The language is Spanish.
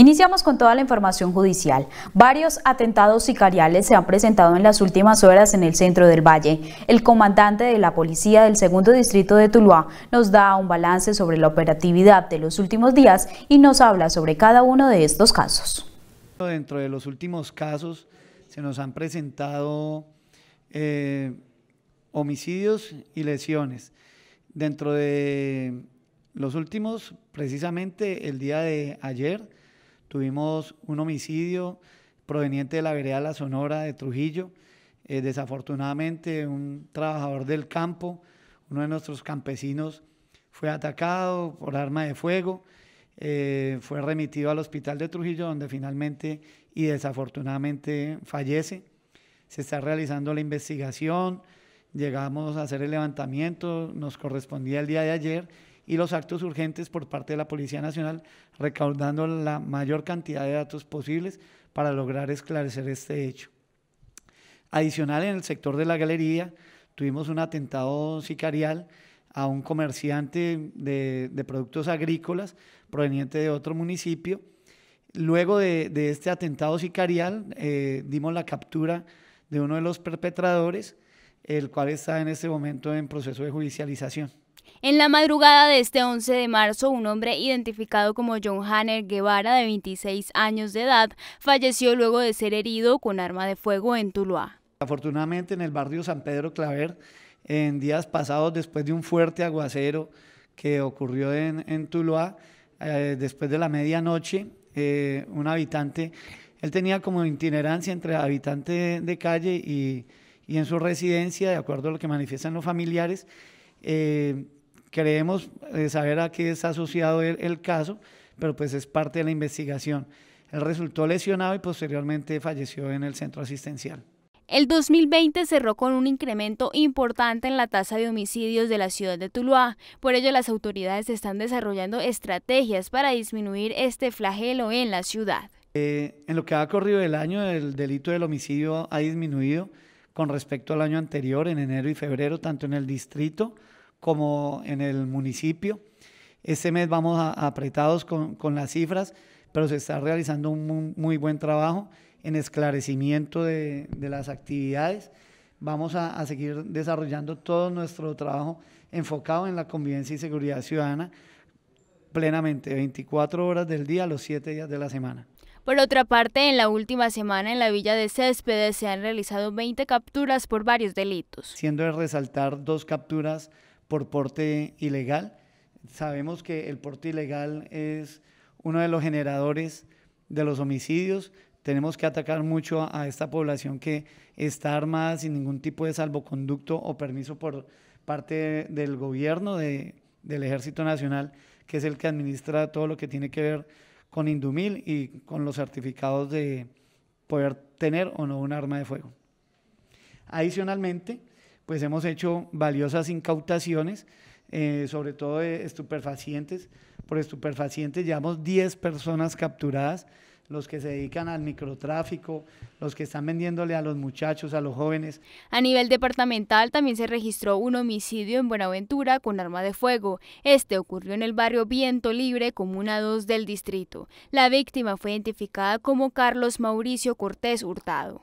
Iniciamos con toda la información judicial. Varios atentados sicariales se han presentado en las últimas horas en el centro del Valle. El comandante de la policía del segundo distrito de Tuluá nos da un balance sobre la operatividad de los últimos días y nos habla sobre cada uno de estos casos. Dentro de los últimos casos se nos han presentado eh, homicidios y lesiones. Dentro de los últimos, precisamente el día de ayer, Tuvimos un homicidio proveniente de la vereda La Sonora de Trujillo. Eh, desafortunadamente, un trabajador del campo, uno de nuestros campesinos, fue atacado por arma de fuego. Eh, fue remitido al hospital de Trujillo, donde finalmente y desafortunadamente fallece. Se está realizando la investigación, llegamos a hacer el levantamiento, nos correspondía el día de ayer y los actos urgentes por parte de la Policía Nacional, recaudando la mayor cantidad de datos posibles para lograr esclarecer este hecho. Adicional, en el sector de la galería, tuvimos un atentado sicarial a un comerciante de, productos agrícolas proveniente de otro municipio. Luego de, este atentado sicarial, eh, dimos la captura de uno de los perpetradores, el cual está en este momento en proceso de judicialización. En la madrugada de este 11 de marzo, un hombre identificado como John Hanner Guevara, de 26 años de edad, falleció luego de ser herido con arma de fuego en Tuluá. Afortunadamente, en el barrio San Pedro Claver, en días pasados, después de un fuerte aguacero que ocurrió en, en Tuluá, eh, después de la medianoche, eh, un habitante, él tenía como itinerancia entre habitante de calle y, en su residencia, de acuerdo a lo que manifiestan los familiares, eh, Queremos eh, saber a qué está asociado el, caso, pero pues es parte de la investigación. Él resultó lesionado y posteriormente falleció en el centro asistencial. El 2020 cerró con un incremento importante en la tasa de homicidios de la ciudad de Tuluá. Por ello, las autoridades están desarrollando estrategias para disminuir este flagelo en la ciudad. Eh, en lo que ha corrido el año, el delito del homicidio ha disminuido con respecto al año anterior, en enero y febrero, tanto en el distrito como en el municipio. Este mes vamos apretados con, las cifras, pero se está realizando un muy, buen trabajo en esclarecimiento de, las actividades. Vamos a, a, seguir desarrollando todo nuestro trabajo enfocado en la convivencia y seguridad ciudadana plenamente, 24 horas del día, los 7 días de la semana. Por otra parte, en la última semana en la villa de Céspedes se han realizado 20 capturas por varios delitos. Siendo de resaltar dos capturas por porte ilegal. Sabemos que el porte ilegal es uno de los generadores de los homicidios. Tenemos que atacar mucho a, esta población que está armada sin ningún tipo de salvoconducto o permiso por parte del gobierno, del Ejército Nacional, que es el que administra todo lo que tiene que ver con Indumil y con los certificados de poder tener o no un arma de fuego. Adicionalmente, pues hemos hecho valiosas incautaciones, eh, sobre todo de estupefacientes. Por estupefacientes llevamos 10 personas capturadas, los que se dedican al microtráfico, los que están vendiéndole a los muchachos, a los jóvenes. A nivel departamental también se registró un homicidio en Buenaventura con arma de fuego. Este ocurrió en el barrio Viento Libre, comuna 2 del distrito. La víctima fue identificada como Carlos Mauricio Cortés Hurtado.